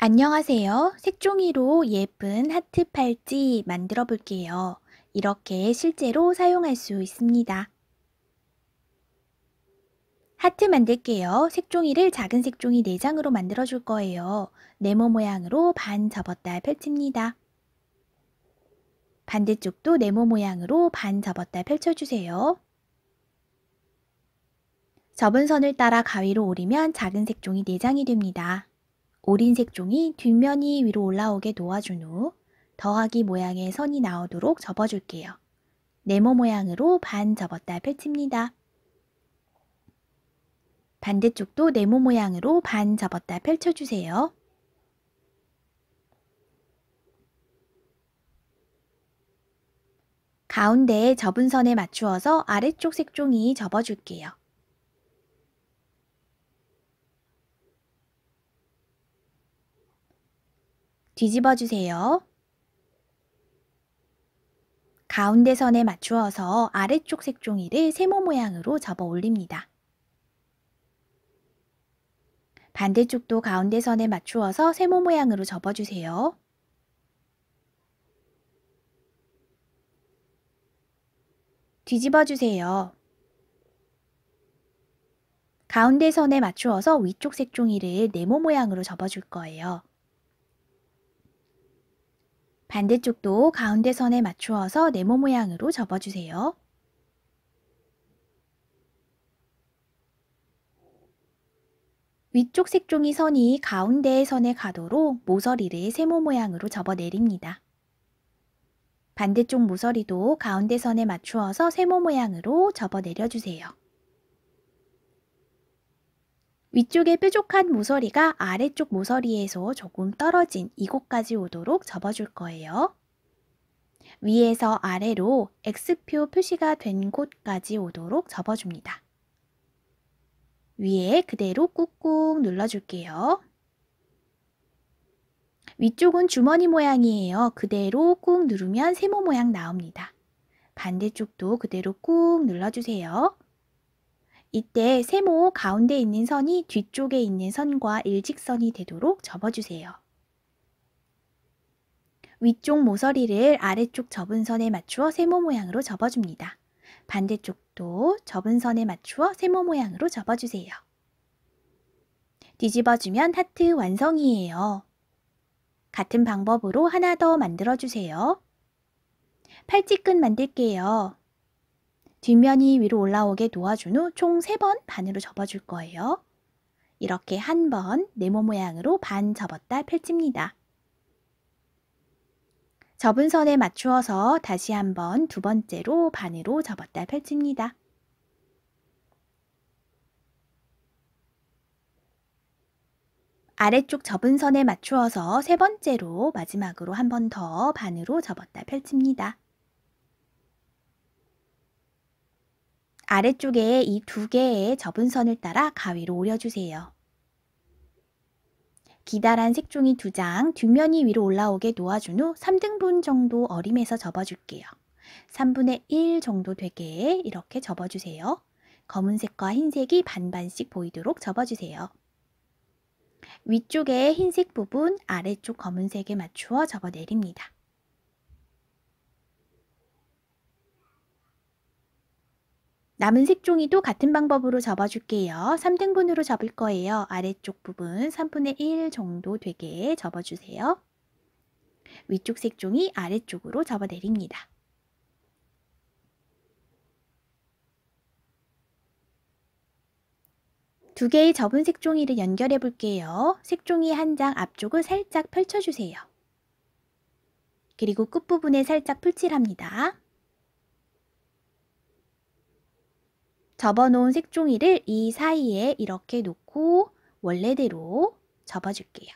안녕하세요. 색종이로 예쁜 하트 팔찌 만들어 볼게요. 이렇게 실제로 사용할 수 있습니다. 하트 만들게요. 색종이를 작은 색종이 4장으로 만들어 줄 거예요. 네모 모양으로 반 접었다 펼칩니다. 반대쪽도 네모 모양으로 반 접었다 펼쳐주세요. 접은 선을 따라 가위로 오리면 작은 색종이 4장이 됩니다. 오린색 종이 뒷면이 위로 올라오게 놓아준 후 더하기 모양의 선이 나오도록 접어줄게요. 네모 모양으로 반 접었다 펼칩니다. 반대쪽도 네모 모양으로 반 접었다 펼쳐주세요. 가운데에 접은 선에 맞추어서 아래쪽 색종이 접어줄게요. 뒤집어 주세요. 가운데 선에 맞추어서 아래쪽 색종이를 세모 모양으로 접어 올립니다. 반대쪽도 가운데 선에 맞추어서 세모 모양으로 접어주세요. 뒤집어주세요. 가운데 선에 맞추어서 위쪽 색종이를 네모 모양으로 접어줄 거예요. 반대쪽도 가운데 선에 맞추어서 네모 모양으로 접어주세요. 위쪽 색종이 선이 가운데의 선에 가도록 모서리를 세모 모양으로 접어내립니다. 반대쪽 모서리도 가운데 선에 맞추어서 세모 모양으로 접어내려주세요. 위쪽에 뾰족한 모서리가 아래쪽 모서리에서 조금 떨어진 이곳까지 오도록 접어줄 거예요. 위에서 아래로 X표 표시가 된 곳까지 오도록 접어줍니다. 위에 그대로 꾹꾹 눌러줄게요. 위쪽은 주머니 모양이에요. 그대로 꾹 누르면 세모 모양 나옵니다. 반대쪽도 그대로 꾹 눌러주세요. 이때 세모 가운데 있는 선이 뒤쪽에 있는 선과 일직선이 되도록 접어주세요. 위쪽 모서리를 아래쪽 접은 선에 맞추어 세모 모양으로 접어줍니다. 반대쪽도 접은 선에 맞추어 세모 모양으로 접어주세요. 뒤집어주면 하트 완성이에요. 같은 방법으로 하나 더 만들어주세요. 팔찌끈 만들게요. 뒷면이 위로 올라오게 놓아준 후 총 3번 반으로 접어줄 거예요. 이렇게 한 번 네모 모양으로 반 접었다 펼칩니다. 접은 선에 맞추어서 다시 한 번 두 번째로 반으로 접었다 펼칩니다. 아래쪽 접은 선에 맞추어서 세 번째로 마지막으로 한 번 더 반으로 접었다 펼칩니다. 아래쪽에 이 두 개의 접은 선을 따라 가위로 오려주세요. 기다란 색종이 두 장 뒷면이 위로 올라오게 놓아준 후 3등분 정도 어림에서 접어줄게요. 3분의 1 정도 되게 이렇게 접어주세요. 검은색과 흰색이 반반씩 보이도록 접어주세요. 위쪽에 흰색 부분, 아래쪽 검은색에 맞추어 접어내립니다. 남은 색종이도 같은 방법으로 접어줄게요. 3등분으로 접을 거예요. 아래쪽 부분 3분의 1 정도 되게 접어주세요. 위쪽 색종이 아래쪽으로 접어내립니다. 두 개의 접은 색종이를 연결해 볼게요. 색종이 한 장 앞쪽을 살짝 펼쳐주세요. 그리고 끝부분에 살짝 풀칠합니다. 접어놓은 색종이를 이 사이에 이렇게 놓고 원래대로 접어줄게요.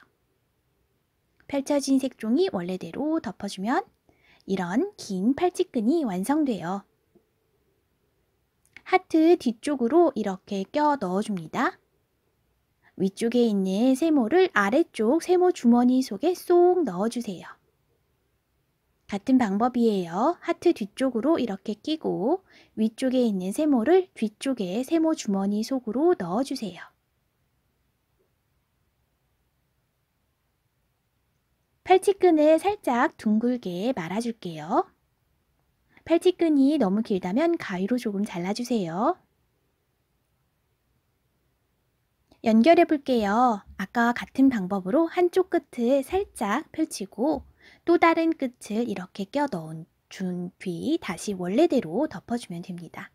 펼쳐진 색종이 원래대로 덮어주면 이런 긴 팔찌끈이 완성돼요. 하트 뒤쪽으로 이렇게 껴 넣어줍니다. 위쪽에 있는 세모를 아래쪽 세모 주머니 속에 쏙 넣어주세요. 같은 방법이에요. 하트 뒤쪽으로 이렇게 끼고 위쪽에 있는 세모를 뒤쪽에 세모 주머니 속으로 넣어주세요. 팔찌끈을 살짝 둥글게 말아줄게요. 팔찌끈이 너무 길다면 가위로 조금 잘라주세요. 연결해 볼게요. 아까와 같은 방법으로 한쪽 끝을 살짝 펼치고 또 다른 끝을 이렇게 껴 넣은 준뒤 다시 원래대로 덮어주면 됩니다.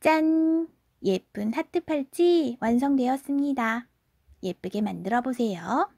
짠! 예쁜 하트 팔찌 완성되었습니다. 예쁘게 만들어 보세요.